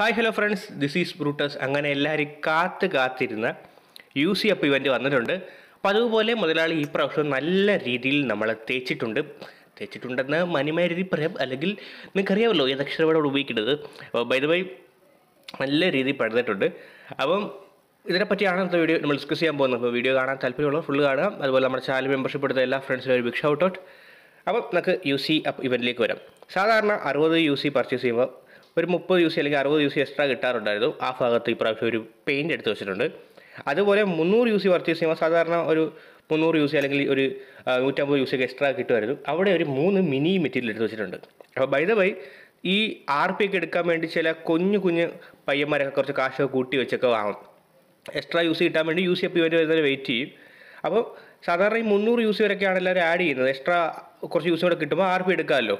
hi hello friends this is Brutus അങ്ങനെ എല്ലാവരും കാത്ത് കാത്തിരുന്ന യു സി അപ്പ് ഇവൻ്റ് വന്നിട്ടുണ്ട് അപ്പോൾ അതുപോലെ മുതലാളി ഈ പ്രാവശ്യം നല്ല രീതിയിൽ നമ്മളെ തേച്ചിട്ടുണ്ട് തേച്ചിട്ടുണ്ടെന്ന് മനിമാരി പ്രേം അല്ലെങ്കിൽ നിങ്ങൾക്കറിയാമല്ലോ ഏത് അക്ഷരപാടാണ് ഉപയോഗിക്കുന്നത് അപ്പോൾ ബൈ വൈ നല്ല രീതിയിൽ പഠിച്ചിട്ടുണ്ട് അപ്പം ഇതിനെപ്പറ്റിയാണ് അടുത്ത വീഡിയോ നമ്മൾ ഡിസ്കസ് ചെയ്യാൻ പോകുന്നത് അപ്പോൾ വീഡിയോ കാണാൻ താല്പര്യമുള്ള ഫുള്ള് കാണുക അതുപോലെ നമ്മുടെ ചാനൽ മെമ്പർഷിപ്പ് എടുത്ത എല്ലാ ഫ്രണ്ട്സിനും ഒരു ബിഗ് ഷൗട്ട് ഔട്ട് അപ്പം നമുക്ക് യു സി അപ്പ് ഇവൻറ്റിലേക്ക് വരാം സാധാരണ അറുപത് യു സി പർച്ചേസ് ചെയ്യുമ്പോൾ ഒരു മുപ്പത് യു സി അല്ലെങ്കിൽ അറുപത് യു സി എക്സ്ട്രാ കിട്ടാറുണ്ടായിരുന്നു ആ ഭാഗത്ത് ഇപ്രാവശ്യം ഒരു പെയിൻറ്റ് എടുത്ത് വെച്ചിട്ടുണ്ട് അതുപോലെ മുന്നൂറ് യു സി പർച്ചേസ് ചെയ്യുമ്പോൾ സാധാരണ ഒരു മുന്നൂറ് യു സി അല്ലെങ്കിൽ ഒരു നൂറ്റമ്പത് യു സി ഒക്കെ എക്സ്ട്രാ കിട്ടുമായിരുന്നു അവിടെ ഒരു മൂന്ന് മിനി മെറ്റീരിയൽ എടുത്ത് വെച്ചിട്ടുണ്ട് അപ്പോൾ ബൈ ദ വൈ ഈ ആർ പി ഒക്കെ എടുക്കാൻ വേണ്ടി ചില കുഞ്ഞു കുഞ്ഞ് പയ്യന്മാരൊക്കെ കുറച്ച് കാശൊക്കെ കൂട്ടി വെച്ചൊക്കെ വാങ്ങും എക്സ്ട്രാ യൂസ് കിട്ടാൻ വേണ്ടി യൂസ് എപ്പി വരെ വരുന്നവരെ വെയിറ്റ് ചെയ്യും അപ്പോൾ സാധാരണ ഈ മുന്നൂറ് യൂസ് വരെയൊക്കെയാണ് എല്ലാവരും ആഡ് ചെയ്യുന്നത് എക്സ്ട്രാ കുറച്ച് യൂസ് കൂടെ കിട്ടുമ്പോൾ ആർ പി എടുക്കാമല്ലോ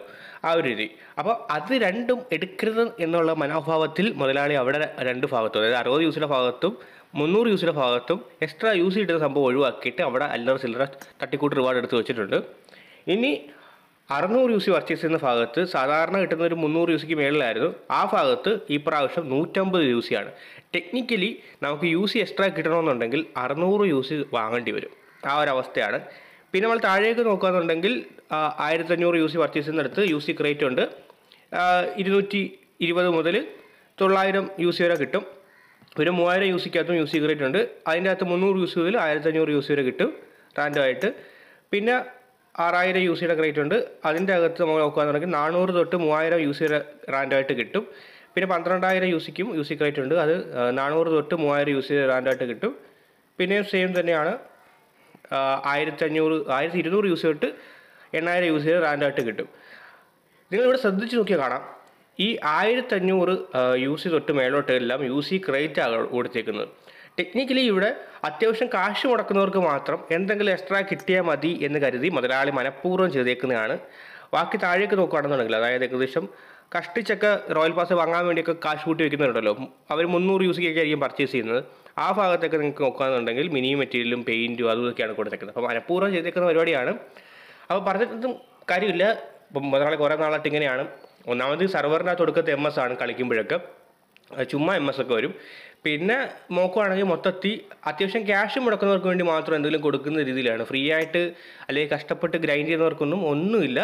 ആ ഒരു രീതി അപ്പോൾ അത് രണ്ടും എടുക്കരുത് എന്നുള്ള മനോഭാവത്തിൽ മുതലാളി അവിടെ രണ്ട് ഭാഗത്തും അതായത് അറുപത് യൂസിൻ്റെ ഭാഗത്തും മുന്നൂറ് യൂസിൻ്റെ ഭാഗത്തും എക്സ്ട്രാ യൂസ് ചെയ്തിരുന്ന സംഭവം ഒഴിവാക്കിയിട്ട് അവിടെ അല്ലറ ചില്ലറ തട്ടിക്കൂട്ട് റിവാർഡ് എടുത്ത് വെച്ചിട്ടുണ്ട് ഇനി അറുന്നൂറ് യൂസി പർച്ചേസ് ചെയ്യുന്ന ഭാഗത്ത് സാധാരണ കിട്ടുന്ന ഒരു മുന്നൂറ് യൂസിക്ക് മേളിലായിരുന്നു ആ ഭാഗത്ത് ഈ പ്രാവശ്യം നൂറ്റമ്പത് യൂസിയാണ് ടെക്നിക്കലി നമുക്ക് യൂസി എക്സ്ട്രാ കിട്ടണമെന്നുണ്ടെങ്കിൽ അറുന്നൂറ് യൂസി വാങ്ങേണ്ടി വരും ആ ഒരു അവസ്ഥയാണ് പിന്നെ നമ്മൾ താഴേക്ക് നോക്കുകയാണെന്നുണ്ടെങ്കിൽ ആയിരത്തഞ്ഞൂറ് യു സി പർച്ചേസ് ചെയ്യുന്നിടത്ത് യു സി ക്രേറ്റ് ഉണ്ട് ഇരുന്നൂറ്റി ഇരുപത് മുതൽ തൊള്ളായിരം യു സി വരെ കിട്ടും ഒരു മൂവായിരം യു സിക്കകത്തും യു സി ക്രേറ്റ് ഉണ്ട് അതിൻ്റെ അകത്ത് മുന്നൂറ് യു സി മുതൽ ആയിരത്തഞ്ഞൂറ് യു സി വരെ കിട്ടും റാൻഡമായിട്ട് പിന്നെ ആറായിരം യു സിയുടെ ക്രേറ്റ് ഉണ്ട് അതിൻ്റെ അകത്ത് നമ്മൾ നോക്കുകയാണെന്നുണ്ടെങ്കിൽ നാനൂറ് തൊട്ട് മൂവായിരം യു സിയുടെ റാൻഡമായിട്ട് കിട്ടും പിന്നെ പന്ത്രണ്ടായിരം യു സിക്കും യു സി ക്രേറ്റ് ഉണ്ട് അത് നാനൂറ് തൊട്ട് മൂവായിരം യു സി റാൻഡായിട്ട് കിട്ടും പിന്നെയും സെയിം തന്നെയാണ് ആയിരത്തി അഞ്ഞൂറ് ആയിരത്തി ഇരുന്നൂറ് യൂസ് തൊട്ട് എണ്ണായിരം യൂസ് ചെയ്ത് റാൻഡായിട്ട് കിട്ടും നിങ്ങളിവിടെ ശ്രദ്ധിച്ച് നോക്കിയാൽ കാണാം ഈ ആയിരത്തഞ്ഞൂറ് യു സി തൊട്ട് മേലോട്ട് എല്ലാം യു സി ക്രെഡിറ്റ് ആണ് കൊടുത്തേക്കുന്നത് ടെക്നിക്കലി ഇവിടെ അത്യാവശ്യം കാശ് മുടക്കുന്നവർക്ക് മാത്രം എന്തെങ്കിലും എക്സ്ട്രാ കിട്ടിയാൽ മതി എന്ന് കരുതി മുതലാളി മനഃപൂർവ്വം ചെയ്തേക്കുന്നതാണ് ബാക്കി താഴേക്ക് നോക്കുകയാണെന്നുണ്ടെങ്കിൽ അതായത് ഏകദേശം കഷ്ടിച്ചൊക്കെ റോയൽ പാസ് വാങ്ങാൻ വേണ്ടിയൊക്കെ കാശ് കൂട്ടി വെക്കുന്നുണ്ടല്ലോ അവർ മുന്നൂറ് യൂസ് സിക്കൊക്കെ ആയിരിക്കും പർച്ചേസ് ചെയ്യുന്നത് ആ ഭാഗത്തൊക്കെ നിങ്ങൾക്ക് നോക്കുകയാണെന്നുണ്ടെങ്കിൽ മിനി മെറ്റീരിയലും പെയിൻറ്റും അതുമൊക്കെയാണ് കൊടുത്തേക്കുന്നത് അപ്പോൾ മനഃപൂർവ്വം ചെയ്തേക്കുന്ന പരിപാടിയാണ് അപ്പോൾ പറഞ്ഞിട്ടും കാര്യമില്ല ഇപ്പം മുതലാളി കുറേ നാളായിട്ട് ഇങ്ങനെയാണ് ഒന്നാമത് സർവറിനകത്ത് കൊടുക്കത്ത് എം എസ് ആണ് കളിക്കുമ്പോഴൊക്കെ ചുമ്മാ എം എസ് ഒക്കെ വരും പിന്നെ നോക്കുവാണെങ്കിൽ മൊത്തത്തിൽ അത്യാവശ്യം ക്യാഷ് മുടക്കുന്നവർക്ക് വേണ്ടി മാത്രം എന്തെങ്കിലും കൊടുക്കുന്ന രീതിയിലാണ് ഫ്രീ ആയിട്ട് അല്ലെങ്കിൽ കഷ്ടപ്പെട്ട് ഗ്രൈൻഡ് ചെയ്യുന്നവർക്കൊന്നും ഒന്നുമില്ല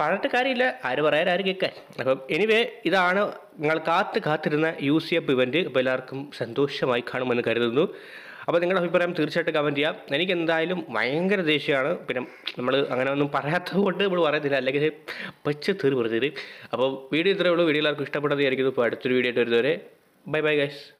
പറഞ്ഞിട്ട് കാര്യമില്ല ആര് പറയാൻ ആര് കേൾക്കാൻ അപ്പം എനിവേ ഇതാണ് നിങ്ങൾ കാത്ത് കാത്തിരുന്ന യു സി എഫ് ഇവൻറ്റ് അപ്പോൾ എല്ലാവർക്കും സന്തോഷമായി കാണുമെന്ന് കരുതുന്നു അപ്പോൾ നിങ്ങളുടെ അഭിപ്രായം തീർച്ചയായിട്ടും കമൻറ്റ് ചെയ്യാം എനിക്ക് എന്തായാലും ഭയങ്കര ദേഷ്യമാണ് പിന്നെ നമ്മൾ അങ്ങനെ ഒന്നും പറയാത്തത് കൊണ്ട് നമ്മൾ പറയത്തില്ല അല്ലെങ്കിൽ പച്ച തീർ പറഞ്ഞത് അപ്പോൾ വീഡിയോ ഇത്രയേ ഉള്ളൂ വീഡിയോ എല്ലാവർക്കും ഇഷ്ടപ്പെട്ടതായിരിക്കുന്നു ഇപ്പോൾ അടുത്തൊരു വീഡിയോ ആയിട്ട് വരുന്നവരെ ബൈ ബൈ ഗൈസ്